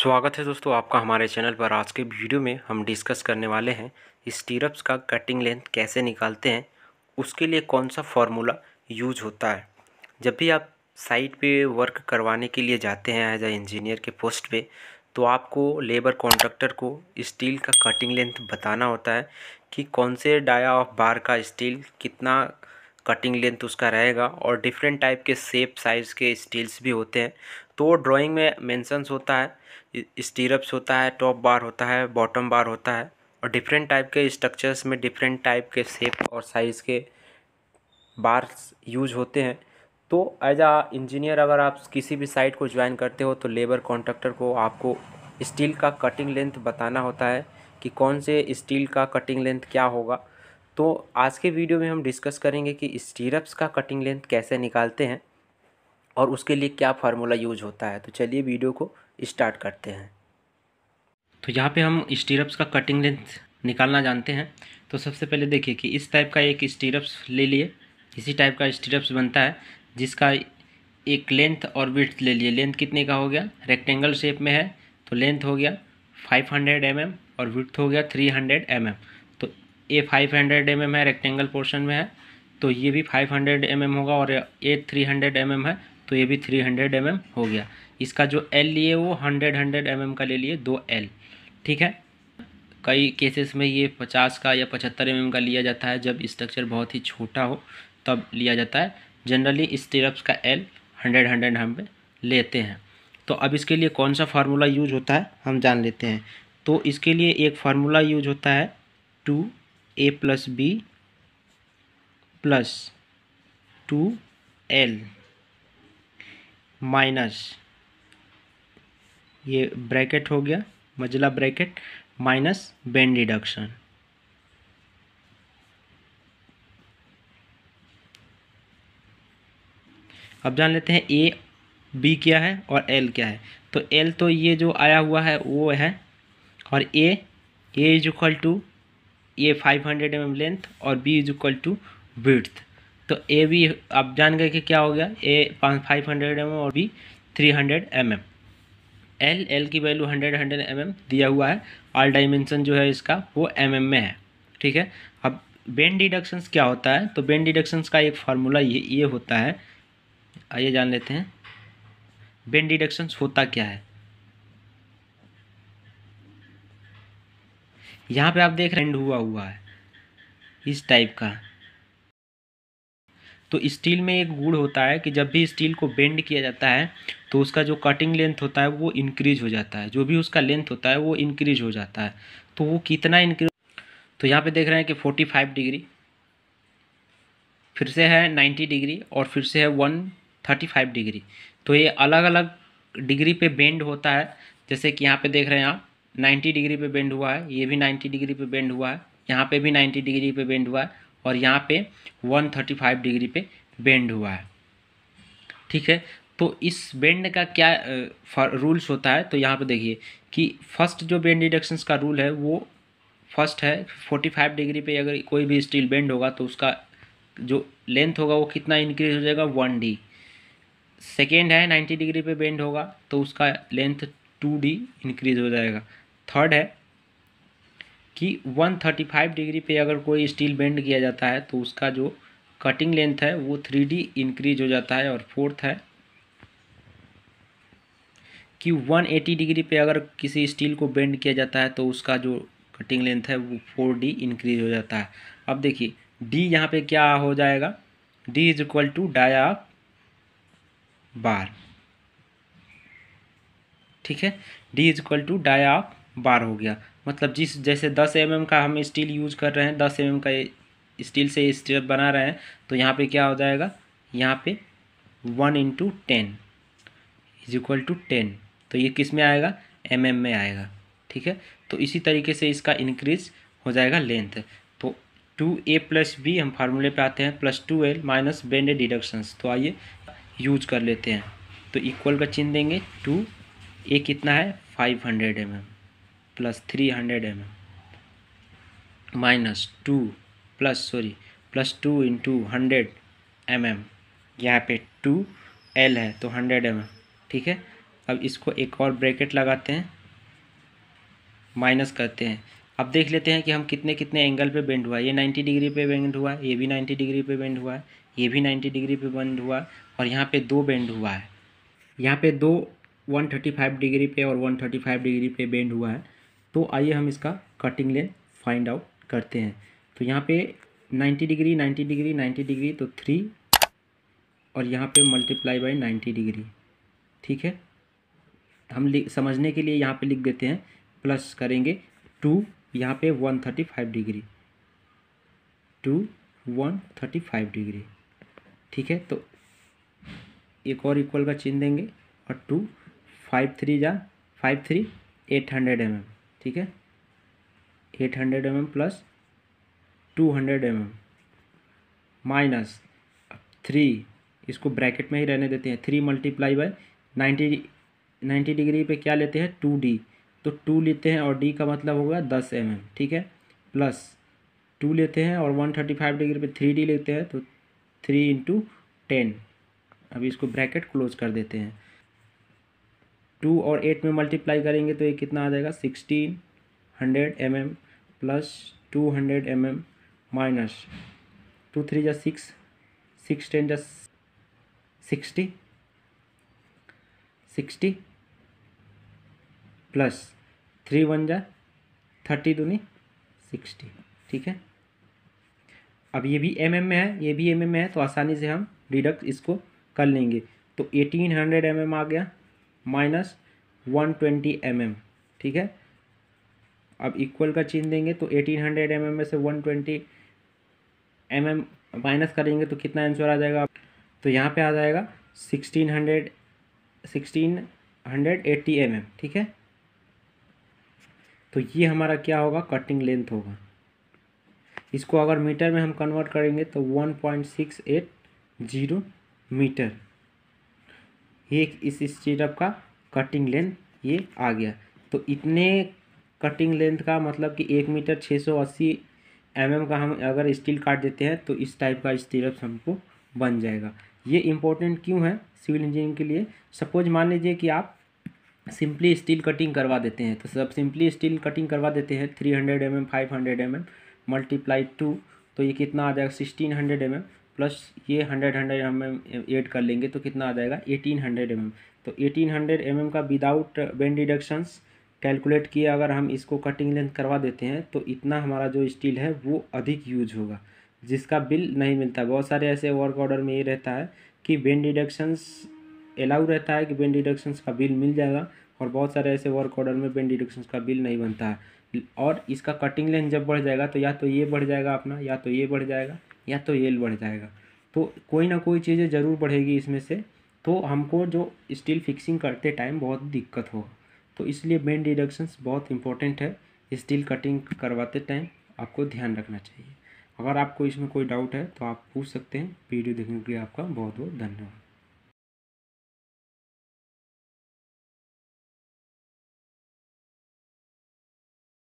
स्वागत है दोस्तों आपका हमारे चैनल पर आज के वीडियो में हम डिस्कस करने वाले हैं स्टीरप्स का कटिंग लेंथ कैसे निकालते हैं उसके लिए कौन सा फॉर्मूला यूज होता है जब भी आप साइट पे वर्क करवाने के लिए जाते हैं एज ए इंजीनियर के पोस्ट पे तो आपको लेबर कॉन्ट्रैक्टर को स्टील का कटिंग लेंथ बताना होता है कि कौन से डाया ऑफ बार का स्टील कितना कटिंग लेंथ उसका रहेगा और डिफरेंट टाइप के सेप साइज़ के स्टील्स भी होते हैं तो ड्राइंग में मेंशंस होता है स्टीरप्स होता है टॉप बार होता है बॉटम बार होता है और डिफरेंट टाइप के स्ट्रक्चर्स में डिफरेंट टाइप के शेप और साइज़ के बार्स यूज होते हैं तो एज आ इंजीनियर अगर आप किसी भी साइट को ज्वाइन करते हो तो लेबर कॉन्ट्रेक्टर को आपको स्टील का कटिंग लेंथ बताना होता है कि कौन से स्टील का कटिंग लेंथ क्या होगा तो आज के वीडियो में हम डिस्कस करेंगे कि स्टीरप्स का कटिंग लेंथ कैसे निकालते हैं और उसके लिए क्या फार्मूला यूज होता है तो चलिए वीडियो को स्टार्ट करते हैं तो यहाँ पे हम स्टीरप्स का कटिंग लेंथ निकालना जानते हैं तो सबसे पहले देखिए कि इस टाइप का एक स्टीरप्स ले लिए इसी टाइप का स्टीरप्स बनता है जिसका एक लेंथ और विथ ले लिए लेंथ कितने का हो गया रेक्टेंगल शेप में है तो लेंथ हो गया फाइव हंड्रेड mm और विथ हो गया थ्री हंड्रेड mm तो ए फाइव हंड्रेड mm है रेक्टेंगल पोर्शन में है तो ये भी 500 हंड्रेड mm होगा और ये 300 हंड्रेड mm है तो ये भी थ्री हंड्रेड एम एम हो गया इसका जो एल लिए वो हंड्रेड हंड्रेड एम एम का ले लिए दो एल ठीक है कई केसेस में ये पचास का या पचहत्तर एम एम का लिया जाता है जब स्ट्रक्चर बहुत ही छोटा हो तब लिया जाता है जनरली स्टेरप्स का एल हंड्रेड हंड्रेड हम लेते हैं तो अब इसके लिए कौन सा फार्मूला यूज होता है हम जान लेते हैं तो इसके लिए एक फार्मूला यूज होता है two A plus B plus two L minus ये ब्रैकेट हो गया मजला ब्रैकेट माइनस बेन डिडक्शन अब जान लेते हैं ए बी क्या है और एल क्या है तो एल तो ये जो आया हुआ है वो है और A A is equal to A five hundred M M length और B is equal to breadth तो ए भी आप जान गए कि क्या हो गया ए पाँच फाइव हंड्रेड एम और B three hundred M M L L की value hundred hundred M M दिया हुआ है ऑल डायमेंशन जो है इसका वो एम एम में है ठीक है अब बेन डिडक्शंस क्या होता है तो बेन डिडक्शंस का एक फार्मूला ये ये होता है आइए जान लेते हैं बेन डिडक्शंस होता क्या है यहाँ पे आप देख रहे हैं हुआ हुआ है इस टाइप का तो स्टील में एक गुड़ होता है कि जब भी स्टील को बेंड किया जाता है तो उसका जो कटिंग लेंथ होता है वो इंक्रीज हो जाता है जो भी उसका लेंथ होता है वो इंक्रीज हो जाता है तो वो कितना इंक्रीज तो यहाँ पे देख रहे हैं कि फोर्टी फाइव डिग्री फिर से है नाइन्टी डिग्री और फिर से है वन थर्टी फाइव डिग्री तो ये अलग अलग डिग्री पे बेंड होता है जैसे कि यहाँ पे देख रहे हैं आप नाइन्टी डिग्री पे बेंड हुआ है ये भी नाइन्टी डिग्री पे बेंड हुआ है यहाँ पे भी नाइन्टी डिग्री पे बेंड हुआ है और यहाँ पे 135 डिग्री पे बेंड हुआ है ठीक है तो इस बेंड का क्या रूल्स होता है तो यहाँ पे देखिए कि फर्स्ट जो बेंड डिडक्शंस का रूल है वो फर्स्ट है 45 डिग्री पे अगर कोई भी स्टील बेंड होगा तो उसका जो लेंथ होगा वो कितना इंक्रीज हो जाएगा वन डी सेकेंड है नाइन्टी डिग्री पे बेंड होगा तो उसका लेंथ टू डी इंक्रीज हो जाएगा थर्ड है कि 135 डिग्री पे अगर कोई स्टील बेंड किया जाता है तो उसका जो कटिंग लेंथ है वो थ्री डी इंक्रीज हो जाता है और फोर्थ है कि 180 डिग्री पे अगर किसी स्टील को बेंड किया जाता है तो उसका जो कटिंग लेंथ है वो फोर डी इंक्रीज हो जाता है अब देखिए डी यहाँ पे क्या हो जाएगा D is equal to dia bar ठीक है D is equal to dia bar हो गया मतलब जिस जैसे दस एम mm का हम स्टील यूज कर रहे हैं दस एम mm का स्टील से स्टेप बना रहे हैं तो यहाँ पे क्या हो जाएगा यहाँ पे one into ten is equal to ten तो ये किस में आएगा एम mm में आएगा ठीक है तो इसी तरीके से इसका इंक्रीज हो जाएगा लेंथ तो टू ए प्लस बी हम फार्मूले पे आते हैं plus two L minus bended deductions तो आइए यूज कर लेते हैं तो इक्वल का चिन्ह देंगे टू ए कितना है five hundred M M plus three hundred M M minus two plus sorry plus two into hundred M M यहाँ पे टू एल है तो हंड्रेड एम एम ठीक है अब इसको एक और ब्रैकेट लगाते हैं माइनस करते हैं अब देख लेते हैं कि हम कितने कितने एंगल पे बेंड हुआ ये नाइन्टी डिग्री पे बेंड हुआ ये भी नाइन्टी डिग्री पे बेंड हुआ है ये भी नाइन्टी डिग्री पे बेंड हुआ और यहाँ पे दो बेंड हुआ है यहाँ पे दो वन थर्टी फाइव डिग्री पे और वन थर्टी फाइव डिग्री पे बेंड हुआ है तो आइए हम इसका कटिंग लेंथ फाइंड आउट करते हैं तो यहाँ पे 90 डिग्री 90 डिग्री 90 डिग्री तो थ्री और यहाँ पे मल्टीप्लाई बाई 90 डिग्री ठीक है हम समझने के लिए यहाँ पे लिख देते हैं प्लस करेंगे टू यहाँ पे 135 डिग्री टू 135 डिग्री ठीक है तो एक और इक्वल का चिन्ह देंगे और टू फाइव थ्री जा five three eight hundred M M ठीक है eight hundred M M plus two hundred M M minus three इसको ब्रैकेट में ही रहने देते हैं three multiply by ninety ninety degree पे क्या लेते हैं टू डी तो टू लेते हैं और डी का मतलब होगा दस एम एम ठीक है प्लस टू लेते हैं और वन थर्टी फाइव डिग्री पे थ्री डी लेते हैं तो थ्री इंटू टेन अभी इसको ब्रैकेट क्लोज कर देते हैं टू और एट में मल्टीप्लाई करेंगे तो ये कितना आ जाएगा sixteen hundred M M plus two hundred M M minus two three जस सिक्स सिक्स टेन जस sixty sixty plus three one जा थर्टी दूनी सिक्सटी ठीक है अब ये भी एम एम में है ये भी एम एम में है तो आसानी से हम डिडक्ट इसको कर लेंगे तो एटीन हंड्रेड एम एम आ गया minus one twenty M M ठीक है अब इक्वल का चिन्ह देंगे तो एटीन हंड्रेड एम एम में से one twenty M M minus करेंगे तो कितना आंसर आ जाएगा तो यहाँ पे आ जाएगा sixteen hundred sixteen hundred eighty M M ठीक है तो ये हमारा क्या होगा कटिंग लेंथ होगा इसको अगर मीटर में हम कन्वर्ट करेंगे तो one point six eight zero metre ये इस स्टेटअप का कटिंग लेंथ ये आ गया तो इतने कटिंग लेंथ का मतलब कि एक मीटर छः सौ अस्सी एम एम का हम अगर स्टील काट देते हैं तो इस टाइप का स्टीरअप हमको बन जाएगा ये इम्पोर्टेंट क्यों है सिविल इंजीनियरिंग के लिए सपोज मान लीजिए कि आप सिंपली स्टील कटिंग करवा देते हैं तो सब सिंपली स्टील कटिंग करवा देते हैं three hundred M M five hundred M M multiply two तो ये कितना आ जाएगा sixteen hundred M M plus ये hundred hundred M M add कर लेंगे तो कितना आ जाएगा एटीन हंड्रेड एम एम तो एटीन हंड्रेड एम एम का विदाउट बेंड डिडक्शंस कैलकुलेट किए अगर हम इसको कटिंग लेंथ करवा देते हैं तो इतना हमारा जो स्टील है वो अधिक यूज होगा जिसका बिल नहीं मिलता बहुत सारे ऐसे वर्क ऑर्डर में ये रहता है कि बेंड डिडक्शंस अलाउ रहता है कि बेंड डिडक्शंस का बिल मिल जाएगा और बहुत सारे ऐसे वर्क ऑर्डर में बेंड डिडक्शंस का बिल नहीं बनता है और इसका कटिंग लेंथ जब बढ़ जाएगा तो या तो ये बढ़ जाएगा अपना या तो ये बढ़ जाएगा या तो एल बढ़ जाएगा तो कोई ना कोई चीज़ें ज़रूर बढ़ेगी इसमें से तो हमको जो स्टील फिक्सिंग करते टाइम बहुत दिक्कत होगा तो इसलिए बेंड डिडक्शंस बहुत इंपॉर्टेंट है स्टील कटिंग करवाते टाइम आपको ध्यान रखना चाहिए अगर आपको इसमें कोई डाउट है तो आप पूछ सकते हैं वीडियो देखने के लिए आपका बहुत बहुत धन्यवाद